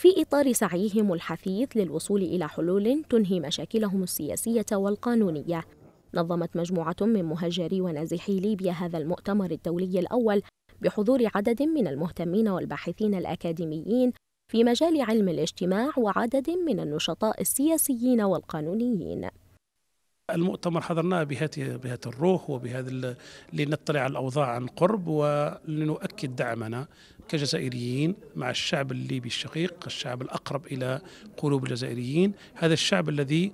في إطار سعيهم الحثيث للوصول إلى حلول تنهي مشاكلهم السياسية والقانونية نظمت مجموعة من مهجري ونازحي ليبيا هذا المؤتمر الدولي الأول بحضور عدد من المهتمين والباحثين الأكاديميين في مجال علم الاجتماع وعدد من النشطاء السياسيين والقانونيين المؤتمر حضرناه بهذه بهذه الروح وبهذا لنطلع على الاوضاع عن قرب ولنؤكد دعمنا كجزائريين مع الشعب الليبي الشقيق الشعب الأقرب إلى قلوب الجزائريين هذا الشعب الذي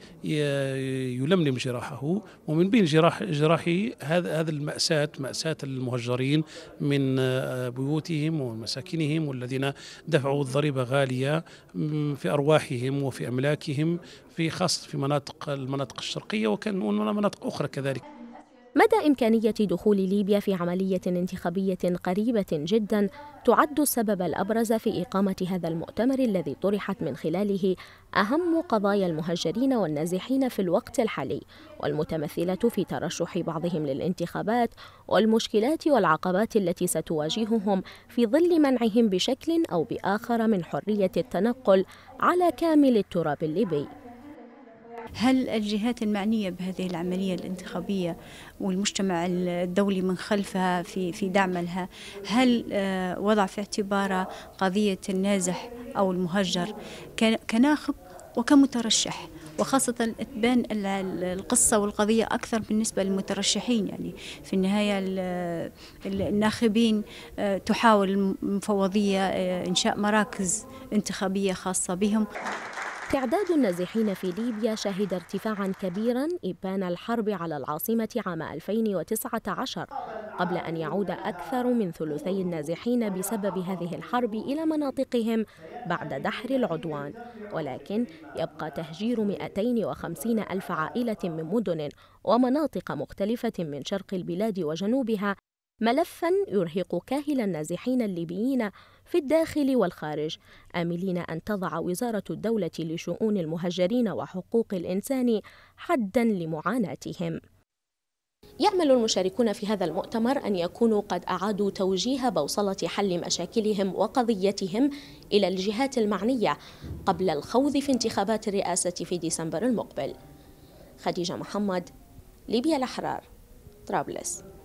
يلملم جراحه ومن بين جراح جراحه هذا هذا المأساة مأساة المهجرين من آه، بيوتهم ومساكنهم والذين دفعوا الضريبة غالية في أرواحهم وفي أملاكهم في خاصة في مناطق المناطق الشرقية وكان مناطق أخرى كذلك مدى إمكانية دخول ليبيا في عملية انتخابية قريبة جدا تعد السبب الأبرز في إقامة هذا المؤتمر الذي طرحت من خلاله أهم قضايا المهجرين والنازحين في الوقت الحالي والمتمثلة في ترشح بعضهم للانتخابات والمشكلات والعقبات التي ستواجههم في ظل منعهم بشكل أو بآخر من حرية التنقل على كامل التراب الليبي هل الجهات المعنية بهذه العملية الانتخابية والمجتمع الدولي من خلفها في في دعم لها هل آه، وضع في اعتباره قضية النازح أو المهجر كناخب وكمترشح وخاصة تبان القصة والقضية أكثر بالنسبة للمترشحين يعني في النهاية الناخبين آه، تحاول المفوضية آه، إنشاء مراكز انتخابية خاصة بهم تعداد النازحين في ليبيا شهد ارتفاعا كبيرا إبان الحرب على العاصمة عام 2019 قبل أن يعود أكثر من ثلثي النازحين بسبب هذه الحرب إلى مناطقهم بعد دحر العدوان ولكن يبقى تهجير 250 ألف عائلة من مدن ومناطق مختلفة من شرق البلاد وجنوبها ملفا يرهق كاهل النازحين الليبيين في الداخل والخارج آملين أن تضع وزارة الدولة لشؤون المهجرين وحقوق الإنسان حدا لمعاناتهم يأمل المشاركون في هذا المؤتمر أن يكونوا قد أعادوا توجيه بوصلة حل مشاكلهم وقضيتهم إلى الجهات المعنية قبل الخوض في انتخابات الرئاسة في ديسمبر المقبل خديجة محمد ليبيا الأحرار طرابلس